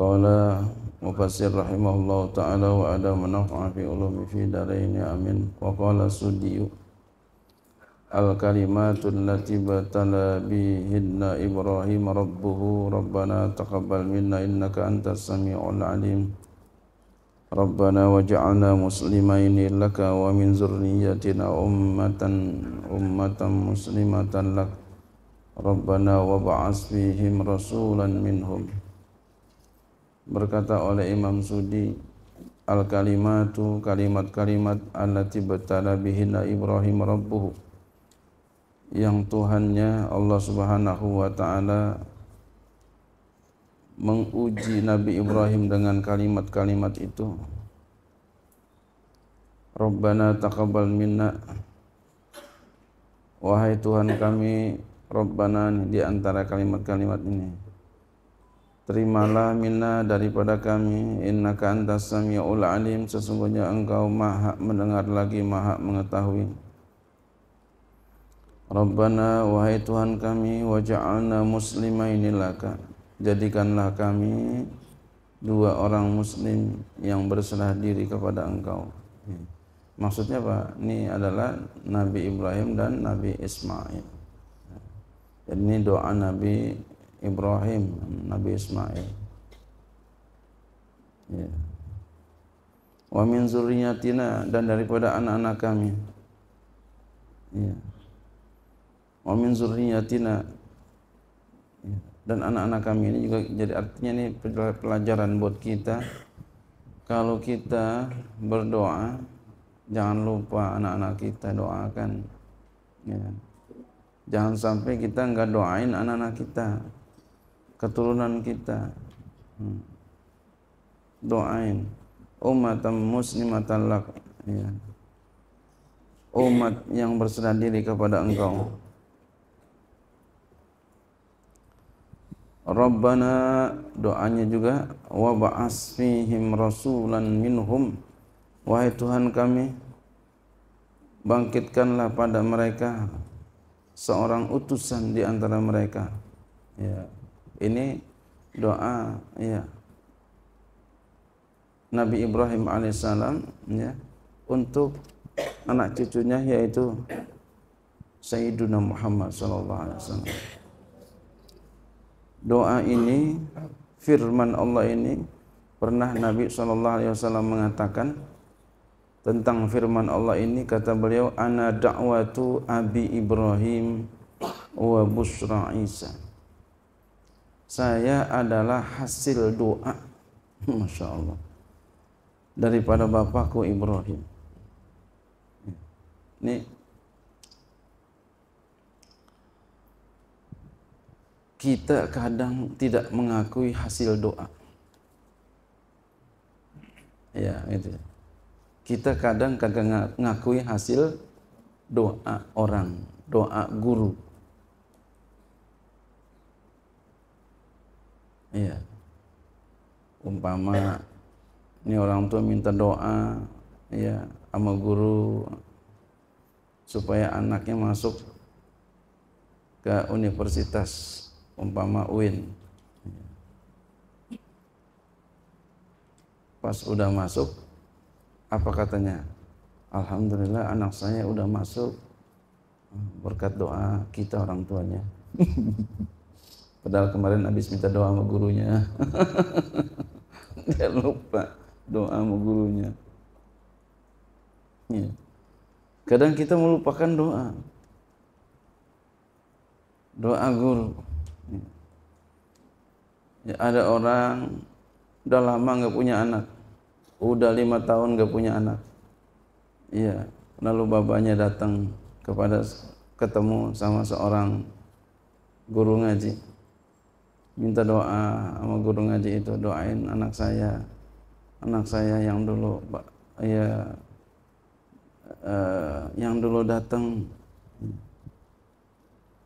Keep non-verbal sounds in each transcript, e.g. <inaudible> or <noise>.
Qala Mufassir rahimahullah ta'ala wa ada manaf'a fi ulumi fi daraini amin Wa qala sudiyu Al-kalimatul lati batala bihinna Ibrahim Rabbuhu Rabbana taqabbal minna innaka antas sami'ul alim ربنا وجعلنا مسلمين لك ومن ذريتنا ummatan ummatan muslimatan لك ربنا وابعث فيهم رسولا berkata oleh Imam Sudi al-kalimatu kalimat-kalimat Allah tiba batala bihina Ibrahim rabbuhu yang Tuhannya Allah Subhanahu wa taala menguji Nabi Ibrahim dengan kalimat-kalimat itu Rabbana taqabbal minna Wahai Tuhan kami Rabbana di antara kalimat-kalimat ini Terimalah minna daripada kami innaka antas samiul alim sesungguhnya engkau maha mendengar lagi maha mengetahui. Rabbana wahai Tuhan kami waja'alna muslimaini laka jadikanlah kami dua orang muslim yang berserah diri kepada engkau. Maksudnya Pak, ini adalah Nabi Ibrahim dan Nabi Ismail. ini doa Nabi Ibrahim, Nabi Ismail. Ya. Wa min zurriyatina dan daripada anak-anak kami. Ya. Wa min zurriyatina dan anak-anak kami ini juga jadi artinya ini pelajaran buat kita kalau kita berdoa jangan lupa anak-anak kita doakan ya. jangan sampai kita enggak doain anak-anak kita keturunan kita hmm. doain umat muslimatan lak ya. umat yang berserah diri kepada engkau Rabbana doanya juga wa ba'as fihim rasulan minhum wahai Tuhan kami bangkitkanlah pada mereka seorang utusan di antara mereka ya yeah. Ini doa ya. Nabi Ibrahim alaihissalam ya untuk anak cucunya yaitu Sayyiduna Muhammad sallallahu alaihi wasallam. Doa ini firman Allah ini pernah Nabi sallallahu alaihi wasallam mengatakan tentang firman Allah ini kata beliau ana da'watu abi Ibrahim wa busra Isa saya adalah hasil doa <laughs> Masya Allah daripada bapakku Ibrahim ini kita kadang tidak mengakui hasil doa ya itu. Ya. kita kadang kagak ngakui hasil doa orang doa guru Iya. Umpama ini orang tua minta doa ya sama guru supaya anaknya masuk ke universitas umpama UIN. Pas udah masuk apa katanya? Alhamdulillah anak saya udah masuk berkat doa kita orang tuanya. <laughs> Padahal kemarin habis minta doa sama gurunya. <laughs> Dia lupa doa sama gurunya. Ya. Kadang kita melupakan doa. Doa guru. Iya. Ya. ada orang udah lama nggak punya anak. Udah lima tahun nggak punya anak. Iya. Lalu bapaknya datang kepada ketemu sama seorang guru ngaji minta doa sama guru ngaji itu doain anak saya anak saya yang dulu ya eh, yang dulu datang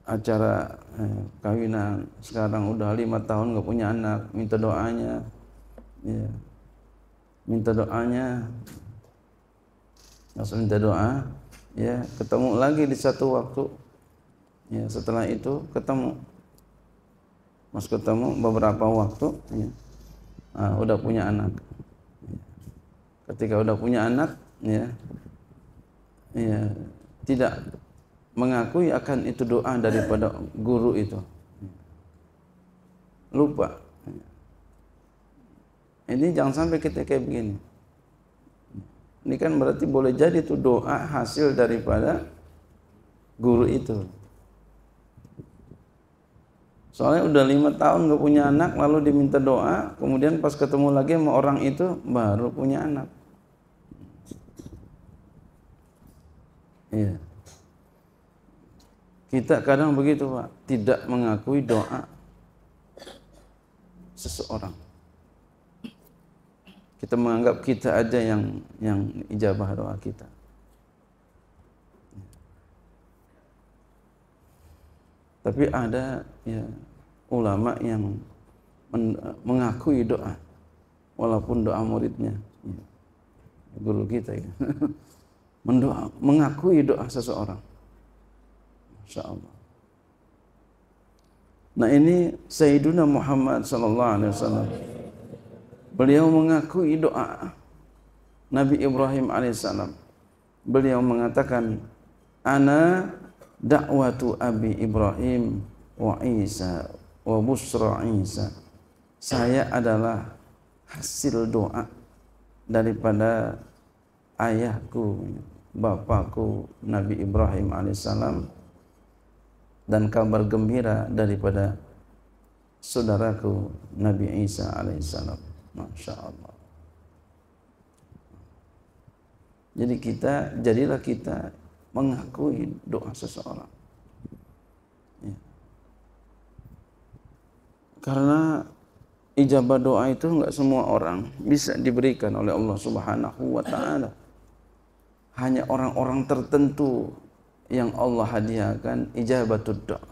acara eh, kawinan sekarang udah lima tahun gak punya anak minta doanya ya minta doanya langsung minta doa ya ketemu lagi di satu waktu ya setelah itu ketemu Mas ketemu beberapa waktu ya, uh, udah punya anak. Ketika udah punya anak ya, ya tidak mengakui akan itu doa daripada guru itu. Lupa. Ini jangan sampai kita kayak begini. Ini kan berarti boleh jadi itu doa hasil daripada guru itu. Soalnya udah lima tahun gak punya anak, lalu diminta doa, kemudian pas ketemu lagi sama orang itu baru punya anak. Iya. Kita kadang begitu Pak, tidak mengakui doa seseorang. Kita menganggap kita aja yang yang ijabah doa kita. Tapi ada ya ulama yang men, mengakui doa walaupun doa muridnya. Ya. Guru kita ya. <laughs> Mendoa, mengakui doa seseorang. Masya Allah. Nah ini Sayyiduna Muhammad sallallahu alaihi wasallam. Beliau mengakui doa Nabi Ibrahim alaihissalam. Beliau mengatakan, "Ana da'watu Abi Ibrahim wa Isa wa Busra Isa. Saya adalah hasil doa daripada ayahku, bapakku Nabi Ibrahim AS dan kabar gembira daripada saudaraku Nabi Isa AS. Masya Allah. Jadi kita jadilah kita mengakui doa seseorang. Ya. Karena ijabah doa itu nggak semua orang bisa diberikan oleh Allah Subhanahu wa taala. Hanya orang-orang tertentu yang Allah hadiahkan ijabah doa.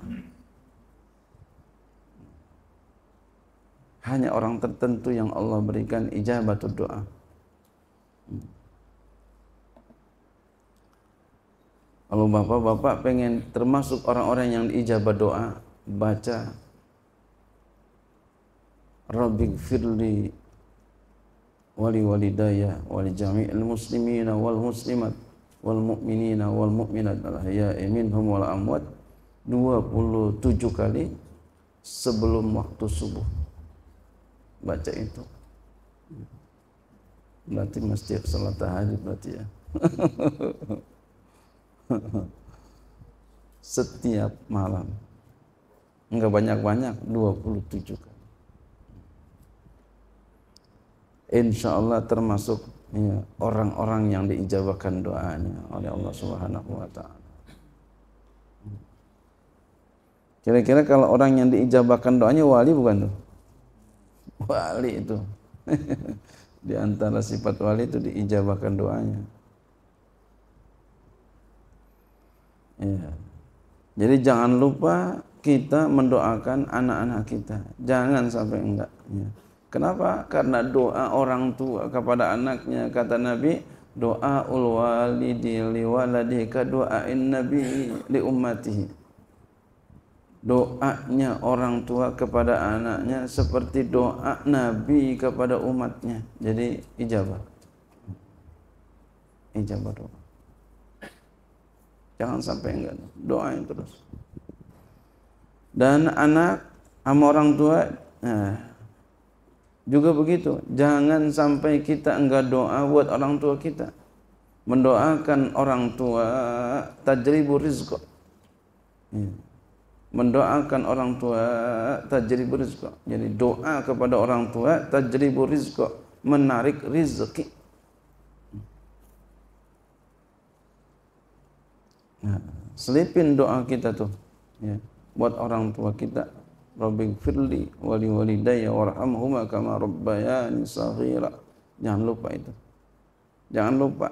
Hanya orang tertentu yang Allah berikan ijabah doa. Kalau bapak-bapak pengen termasuk orang-orang yang ijabah doa, baca Rabbik firli wali walidaya wali jami'il muslimina wal muslimat wal mu'minina wal mu'minat al ahya'i minhum wal amwat 27 kali sebelum waktu subuh. Baca itu. Berarti mesti salat tahajud berarti ya. <laughs> <laughs> setiap malam. Enggak banyak-banyak, 27 kali. Insya Allah termasuk orang ya, orang-orang yang diijabahkan doanya oleh Allah Subhanahu wa taala. Kira-kira kalau orang yang diijabahkan doanya wali bukan tuh? Wali itu. <laughs> Di antara sifat wali itu diijabahkan doanya. Ya. Jadi jangan lupa kita mendoakan anak-anak kita. Jangan sampai enggak. Ya. Kenapa? Karena doa orang tua kepada anaknya kata Nabi, doa ul walidi li waladika doain nabi li ummatihi. Doanya orang tua kepada anaknya seperti doa Nabi kepada umatnya. Jadi ijabah. Ijabah doa. Jangan sampai enggak doain terus. Dan anak sama orang tua nah, juga begitu. Jangan sampai kita enggak doa buat orang tua kita. Mendoakan orang tua tajribu rizqo. Ya. Mendoakan orang tua tajribu rizqo. Jadi doa kepada orang tua tajribu rizqo. Menarik rizki Nah, selipin doa kita tuh ya, buat orang tua kita. Rabbi firli wali wali walidayya warhamhuma kama rabbayani saghira. Jangan lupa itu. Jangan lupa.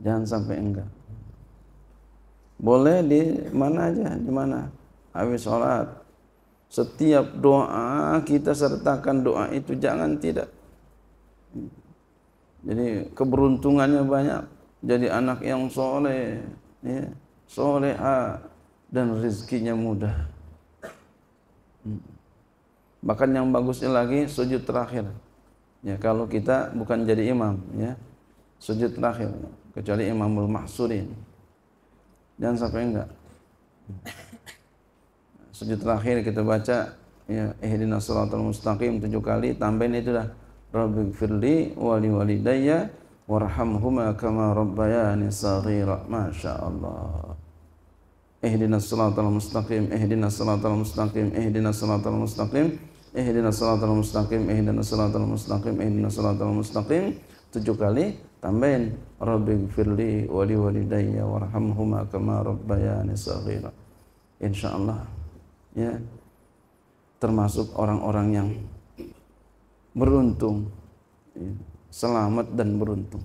Jangan sampai enggak. Boleh di mana aja, di mana. Habis sholat, setiap doa kita sertakan doa itu jangan tidak. Jadi keberuntungannya banyak jadi anak yang soleh, ya, soleha dan rizkinya mudah. Hmm. Bahkan yang bagusnya lagi sujud terakhir. Ya kalau kita bukan jadi imam, ya sujud terakhir kecuali imamul mahsurin. Jangan sampai enggak. Sujud terakhir kita baca ya ihdinas mustaqim tujuh kali tambahin itu dah rabbighfirli wali walidayya warhamhuma kama rabbayani saghira masya Allah ihdina siratal mustaqim ihdina siratal mustaqim ihdina siratal mustaqim ihdina siratal mustaqim ihdina siratal mustaqim ihdina siratal mustaqim tujuh kali tambahin rabbighfirli wa li walidayya warhamhuma kama rabbayani saghira insyaallah ya termasuk orang-orang yang beruntung ya selamat dan beruntung.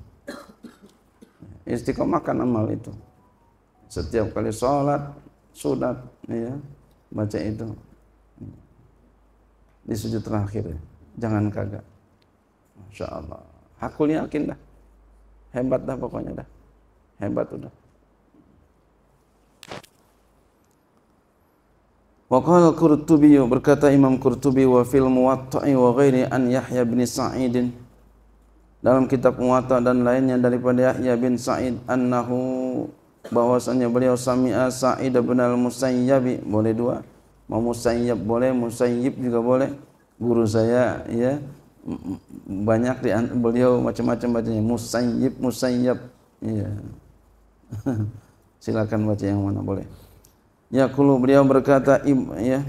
Istiqomahkan amal itu. Setiap kali sholat, sunat, ya, baca itu. Di sujud terakhir, ya. jangan kagak. Masya Allah. Hakul yakin dah. Hebat dah pokoknya dah. Hebat udah. Waqala Qurtubi berkata Imam Qurtubi wa fil Muwatta'i wa ghairi an Yahya bin Sa'idin dalam kitab Muwatta dan lainnya daripada Yahya bin Sa'id annahu bahwasanya beliau sami'a Sa'id bin Al-Musayyab boleh dua mau Musayyab boleh Musayyib juga boleh guru saya ya banyak di beliau macam-macam bacanya Musayyib Musayyab ya <laughs> silakan baca yang mana boleh ya kulu beliau berkata ya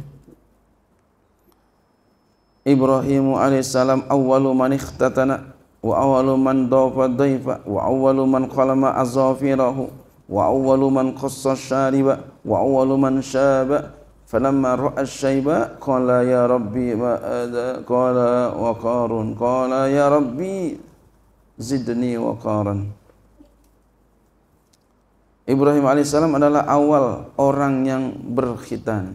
Ibrahim alaihissalam awalu man ikhtatana wa awwalu man dafa dhaifa wa awwalu man qalama azafirahu wa awwalu man qassa shariba wa awwalu man shaba فلما رأى qala ya rabbi ma ما eh, qala wa qarun qala ya rabbi zidni wa qaran Ibrahim alaihissalam adalah awal orang yang berkhitan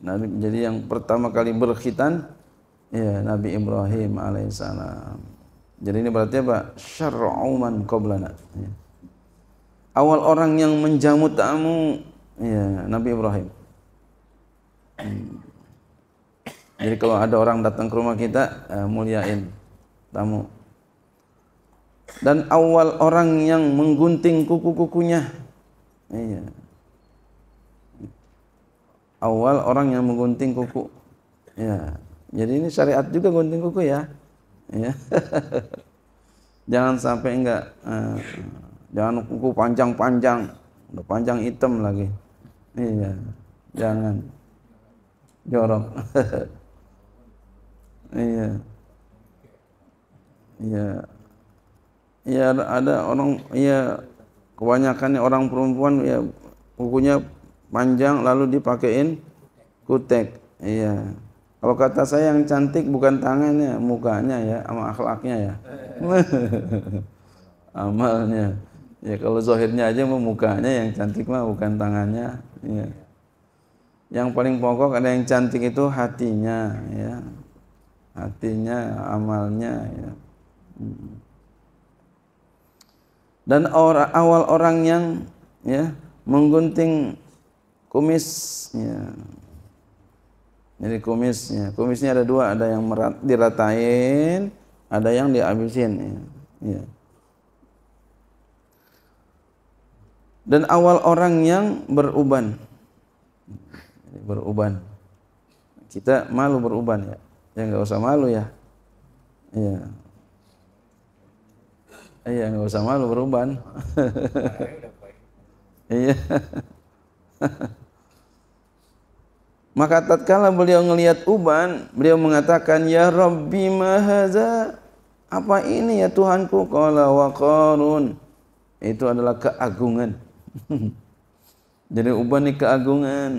Nabi jadi yang pertama kali berkhitan ya Nabi Ibrahim alaihissalam jadi ini berarti apa? Syar'u man qablana. Ya. Awal orang yang menjamu tamu ya, Nabi Ibrahim. Hmm. Jadi kalau ada orang datang ke rumah kita, eh, muliain tamu. Dan awal orang yang menggunting kuku-kukunya. Iya. Awal orang yang menggunting kuku. Ya. Jadi ini syariat juga gunting kuku ya ya. <laughs> jangan sampai enggak eh, jangan kuku panjang-panjang udah panjang hitam lagi iya jangan jorok <laughs> iya iya iya ada orang iya kebanyakan orang perempuan ya kukunya panjang lalu dipakein kutek iya kalau kata saya yang cantik bukan tangannya, mukanya ya, sama akhlaknya ya. <laughs> Amalnya. Ya kalau zohirnya aja mau mukanya yang cantik mah bukan tangannya. Ya. Yang paling pokok ada yang cantik itu hatinya ya. Hatinya, amalnya ya. Hmm. Dan or, awal orang yang ya menggunting kumis ya, jadi kumisnya, kumisnya ada dua, ada yang merat, diratain, ada yang dihabisin. Ya. Ya. Dan awal orang yang beruban, beruban. Kita malu beruban ya, ya nggak usah malu ya. Iya. Iya nggak usah malu beruban. <laughs> Iya. <laughs> Maka tatkala beliau melihat uban, beliau mengatakan, "Ya Rabbi mahaza." Apa ini ya Tuhanku? Qala wa qarun. Itu adalah keagungan. <laughs> Jadi uban ini keagungan.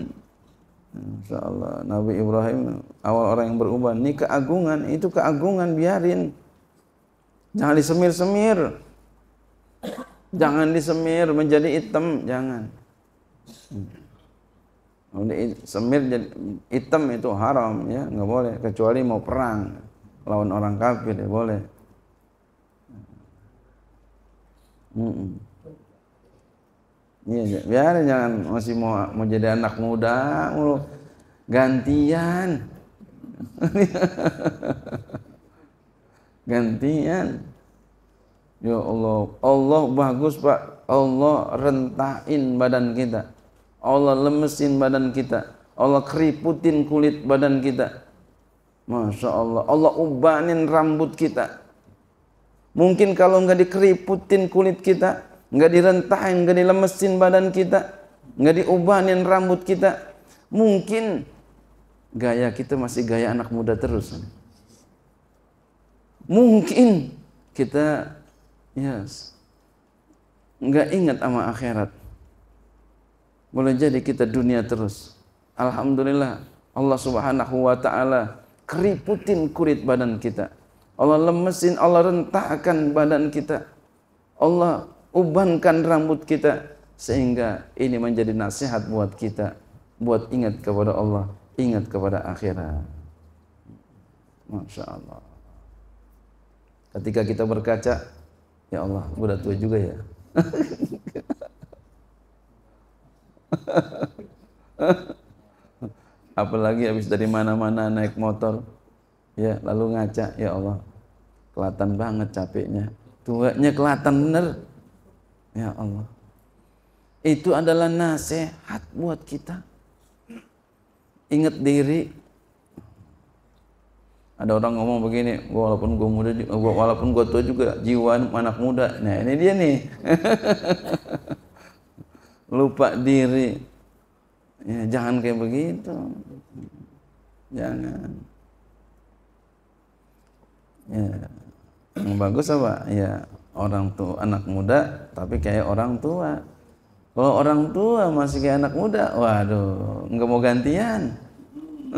Insya Allah Nabi Ibrahim awal orang yang beruban ini keagungan itu keagungan biarin jangan disemir-semir jangan disemir menjadi hitam jangan semir jadi hitam itu haram ya nggak boleh kecuali mau perang lawan orang kafir ya boleh Iya, Iya, biarin jangan masih mau mau jadi anak muda mulu. Gantian. <laughs> Gantian. Ya Allah, Allah bagus Pak. Allah rentain badan kita. Allah lemesin badan kita Allah keriputin kulit badan kita Masya Allah Allah ubanin rambut kita mungkin kalau nggak dikeriputin kulit kita nggak direntahin nggak dilemesin badan kita nggak diubanin rambut kita mungkin gaya kita masih gaya anak muda terus mungkin kita yes nggak ingat sama akhirat boleh jadi kita dunia terus. Alhamdulillah Allah Subhanahu wa taala keriputin kulit badan kita. Allah lemesin, Allah rentakkan badan kita. Allah ubankan rambut kita sehingga ini menjadi nasihat buat kita buat ingat kepada Allah, ingat kepada akhirat. Masya Allah. Ketika kita berkaca, ya Allah, udah tua juga ya. <laughs> <laughs> Apalagi habis dari mana-mana naik motor, ya lalu ngaca, ya Allah, kelatan banget capeknya. Tuanya kelatan bener, ya Allah. Itu adalah nasihat buat kita. Ingat diri. Ada orang ngomong begini, walaupun gue muda, walaupun gue tua juga, jiwa anak muda. Nah ini dia nih. <laughs> lupa diri ya, jangan kayak begitu jangan ya yang bagus apa ya orang tua anak muda tapi kayak orang tua kalau orang tua masih kayak anak muda waduh nggak mau gantian <laughs>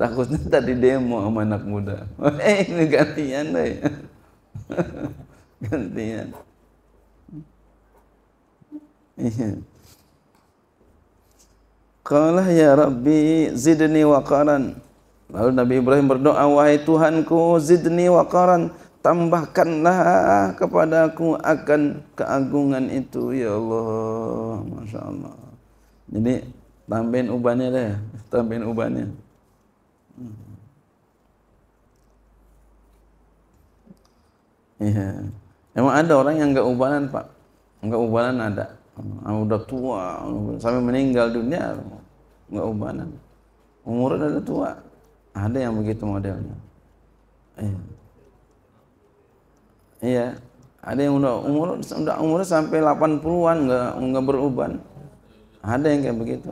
takutnya tadi demo sama anak muda <laughs> eh ini gantian deh <laughs> gantian Kalah ya Rabbi zidni Wakaran. Lalu Nabi Ibrahim berdoa, "Wahai Tuhanku, zidni Wakaran, tambahkanlah kepada aku akan keagungan itu, ya Allah." Masya Allah. Jadi tambahin ubannya deh, tambahin ubannya. Iya. Emang ada orang yang enggak ubanan, Pak? Enggak ubanan ada. udah tua, sampai meninggal dunia nggak ubanan. umur udah tua. Ada yang begitu modelnya. Iya. Iya. Ada yang udah umur udah umur sampai 80-an nggak nggak beruban. Ada yang kayak begitu.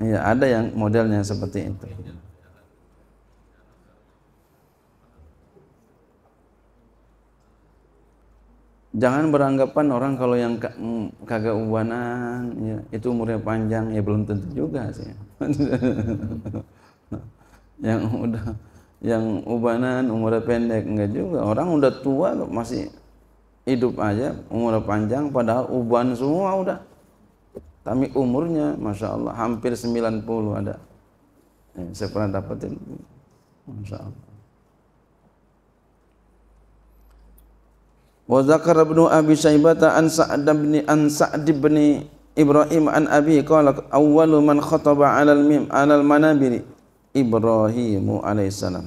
Iya, ada yang modelnya seperti itu. jangan beranggapan orang kalau yang mm, kagak ubanan ya, itu umurnya panjang ya belum tentu juga sih <laughs> yang udah yang ubanan umurnya pendek enggak juga orang udah tua masih hidup aja umurnya panjang padahal uban semua udah tapi umurnya masya Allah hampir 90 ada ya, saya pernah dapetin masya Allah wa zakara ibnu abi syaibata an sa'd bin an sa'd bin ibrahim an abi qala awwalu man khataba 'ala al mim 'ala al manabir ibrahim alaihi salam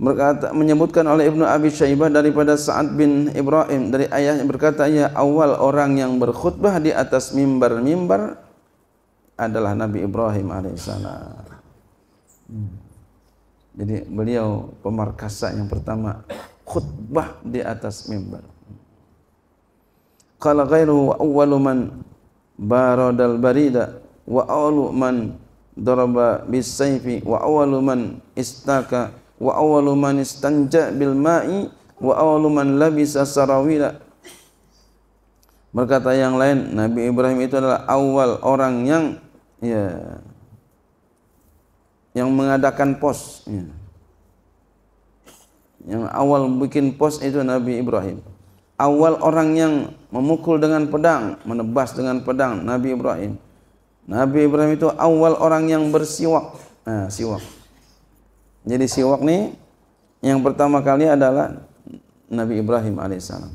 berkata menyebutkan oleh ibnu abi syaibah daripada sa'ad bin ibrahim dari ayah berkata ya awal orang yang berkhutbah di atas mimbar-mimbar adalah nabi ibrahim alaihi salam hmm. jadi beliau pemarkasa yang pertama khutbah di atas mimbar. Kalau ghairu wa barodal man baradal barida wa awwalu man daraba bisayfi wa awwalu istaka wa awwalu man istanja bil ma'i wa awwalu man labisa berkata yang lain Nabi Ibrahim itu adalah awal orang yang ya yang mengadakan pos ya. Yang awal bikin pos itu Nabi Ibrahim. Awal orang yang memukul dengan pedang, menebas dengan pedang Nabi Ibrahim. Nabi Ibrahim itu awal orang yang bersiwak. Nah, siwak. Jadi siwak nih yang pertama kali adalah Nabi Ibrahim alaihissalam.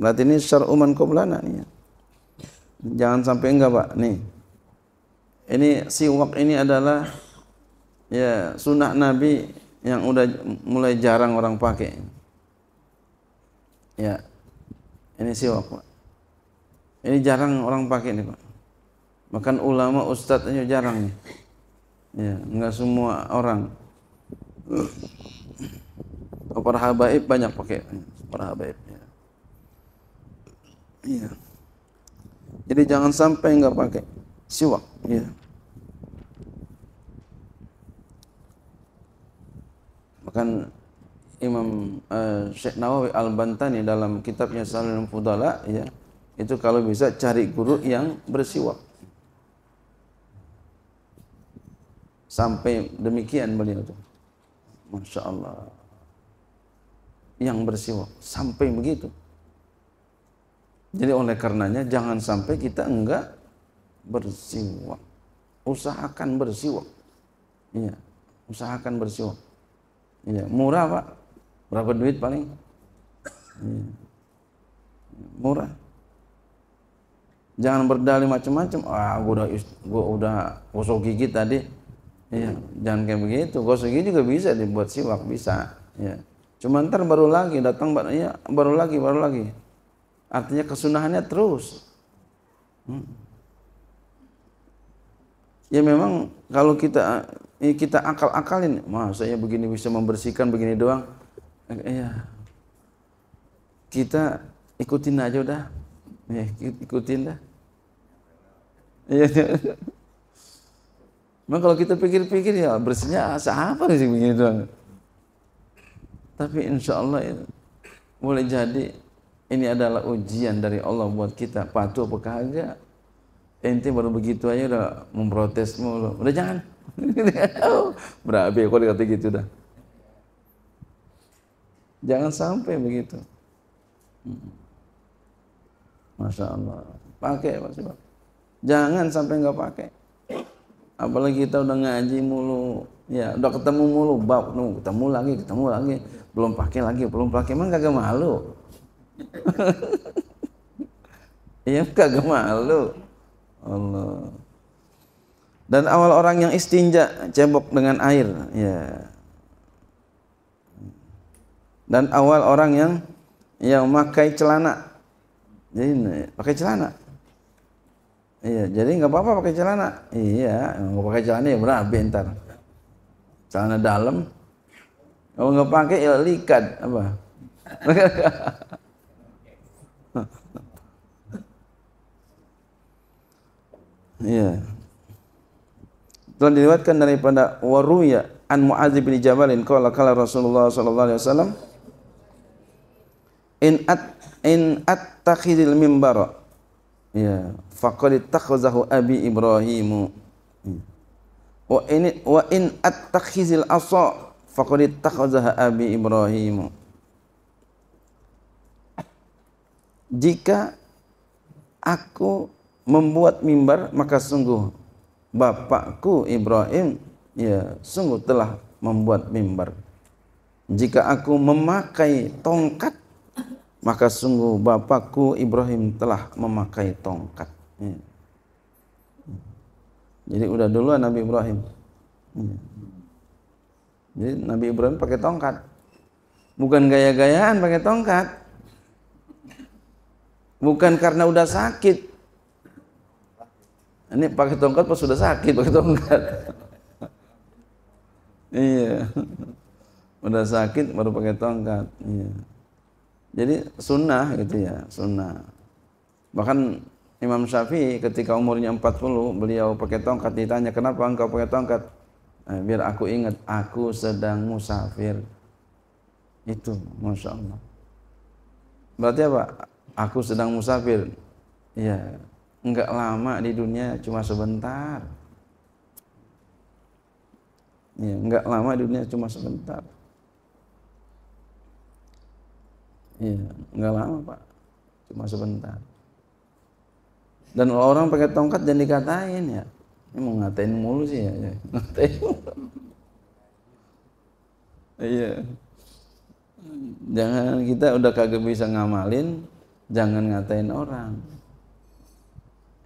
Berarti ini syar'uman qoblana nih. Ya. Jangan sampai enggak, Pak. Nih. Ini siwak ini adalah ya sunnah Nabi yang udah mulai jarang orang pakai. Ya, ini siwak pak. Ini jarang orang pakai nih pak. Bahkan ulama ustadz aja jarang nih. Ya, enggak semua orang. para habaib banyak pakai para habaib. Ya. ya. Jadi jangan sampai enggak pakai siwak. Ya. Bahkan Imam uh, Syekh Nawawi Al-Bantani dalam kitabnya Salim Fudala ya, itu kalau bisa cari guru yang bersiwak. Sampai demikian beliau tuh. Masya Allah. Yang bersiwak. Sampai begitu. Jadi oleh karenanya jangan sampai kita enggak bersiwak. Usahakan bersiwak. Iya. Usahakan bersiwak. Iya, murah pak. Berapa duit paling? Iya. Murah. Jangan berdalih macam-macam. Ah, gua udah gua udah gosok gigi tadi. Iya, jangan kayak begitu. Gosok gigi juga bisa dibuat siwak bisa. Iya. Cuma ntar baru lagi datang iya, baru lagi baru lagi. Artinya kesunahannya terus. Hmm. Ya memang kalau kita ini kita akal-akalin saya begini bisa membersihkan begini doang iya kita ikutin aja udah ya, ikutin dah Iya, Memang kalau kita pikir-pikir ya bersihnya siapa sih begini doang tapi insya Allah ya, boleh jadi ini adalah ujian dari Allah buat kita patuh apa kagak ente baru begitu aja udah memprotes mulu udah jangan <laughs> Berabe kok dikata gitu dah. Jangan sampai begitu. Hmm. Masya Allah. Pakai Pak Subhan. Jangan sampai nggak pakai. Apalagi kita udah ngaji mulu, ya udah ketemu mulu, bab, nu ketemu lagi, ketemu lagi, belum pakai lagi, belum pakai, emang kagak malu. <laughs> Iya kagak malu. Allah. Dan awal orang yang istinja cebok dengan air, ya. Dan awal orang yang yang memakai celana, jadi pakai celana. Iya, jadi nggak apa-apa pakai celana. Iya, Nggak pakai celana ya berabe ntar. Celana dalam. Kalau nggak pakai ya likat apa? <laughs> Iya telah diriwayatkan daripada waruya an Muadz bin Jabalin qala qala Rasulullah sallallahu alaihi wasallam in at in attakhidil mimbar ya faqad takhazahu abi ibrahimu ya. wa in wa in attakhizil asa faqad takhazaha abi ibrahimu jika aku membuat mimbar maka sungguh bapakku Ibrahim ya sungguh telah membuat mimbar. Jika aku memakai tongkat maka sungguh bapakku Ibrahim telah memakai tongkat. Ya. Jadi udah duluan Nabi Ibrahim. Ya. Jadi Nabi Ibrahim pakai tongkat. Bukan gaya-gayaan pakai tongkat. Bukan karena udah sakit, ini pakai tongkat pas sudah sakit pakai tongkat iya udah sakit baru pakai tongkat iya jadi sunnah gitu ya sunnah bahkan Imam Syafi'i ketika umurnya 40 beliau pakai tongkat ditanya kenapa engkau pakai tongkat eh, biar aku ingat aku sedang musafir itu masya Allah berarti apa aku sedang musafir iya nggak lama di dunia cuma sebentar ya, nggak lama di dunia cuma sebentar ya, nggak lama pak cuma sebentar dan kalau orang pakai tongkat jangan dikatain ya ini mau ngatain mulu sih ya, <laughs> ngatain iya jangan kita udah kagak bisa ngamalin jangan ngatain orang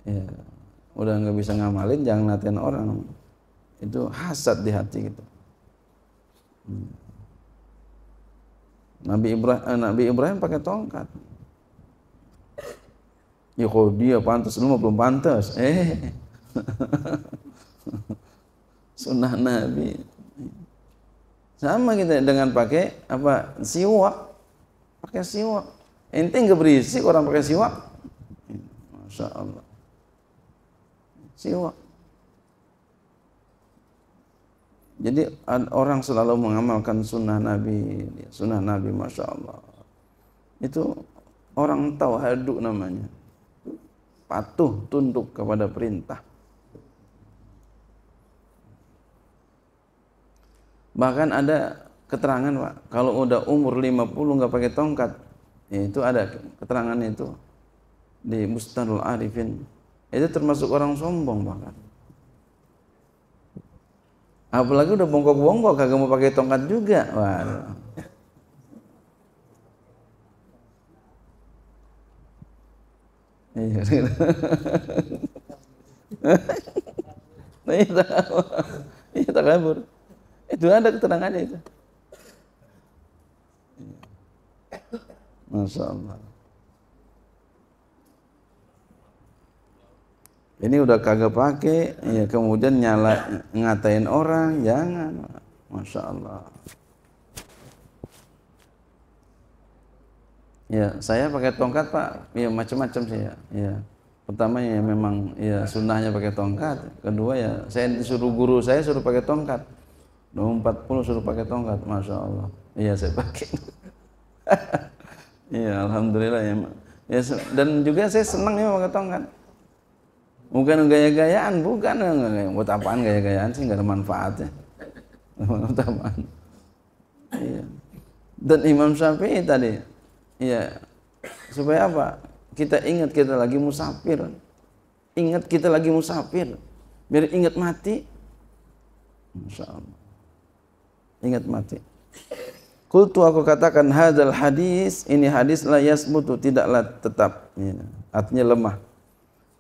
ya, udah nggak bisa ngamalin jangan latihan orang itu hasad di hati gitu hmm. Nabi Ibrahim, eh, Nabi Ibrahim pakai tongkat ya kalau dia pantas lu mah belum pantas eh <laughs> sunnah Nabi sama kita dengan pakai apa siwak pakai siwak ente nggak berisik orang pakai siwak masya Allah siwak. Jadi orang selalu mengamalkan sunnah Nabi, sunnah Nabi Masya Allah. Itu orang tahu hadu namanya. Patuh, tunduk kepada perintah. Bahkan ada keterangan Pak, kalau udah umur 50 nggak pakai tongkat, ya itu ada keterangan itu di Bustanul Arifin itu termasuk orang sombong bahkan apalagi udah bongkok-bongkok kagak mau pakai tongkat juga wah Iya. Iya Iya takabur. Itu ada keterangannya itu. Iya. Masya Allah. ini udah kagak pakai ya kemudian nyala ngatain orang jangan masya Allah ya saya pakai tongkat pak ya macam-macam sih ya, ya pertama ya memang ya sunnahnya pakai tongkat kedua ya saya disuruh guru saya suruh pakai tongkat nomor 40 suruh pakai tongkat masya Allah iya saya pakai <laughs> iya alhamdulillah ya, ya dan juga saya senang ya pakai tongkat Bukan gaya-gayaan, bukan. Buat apaan gaya-gayaan sih, nggak ada manfaatnya. Buat apaan. Iya. Dan Imam Syafi'i tadi, ya supaya apa? Kita ingat kita lagi musafir. Ingat kita lagi musafir. Biar ingat mati. Masya Allah. Ingat mati. Kultu aku katakan hadal hadis, ini hadis layas mutu tidaklah tetap. Iya. Artinya lemah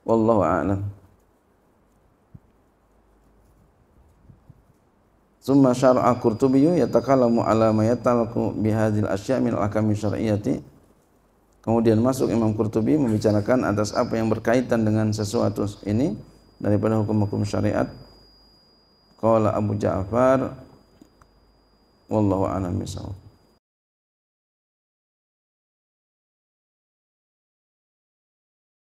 Wallahu a'lam. Summa syar'a Qurtubi yatakalamu ala ma yatalqu bihadhil asya' min al-ahkam syar'iyyati. Kemudian masuk Imam Qurtubi membicarakan atas apa yang berkaitan dengan sesuatu ini daripada hukum-hukum syariat. Qala Abu Ja'far wallahu a'lam bishawab.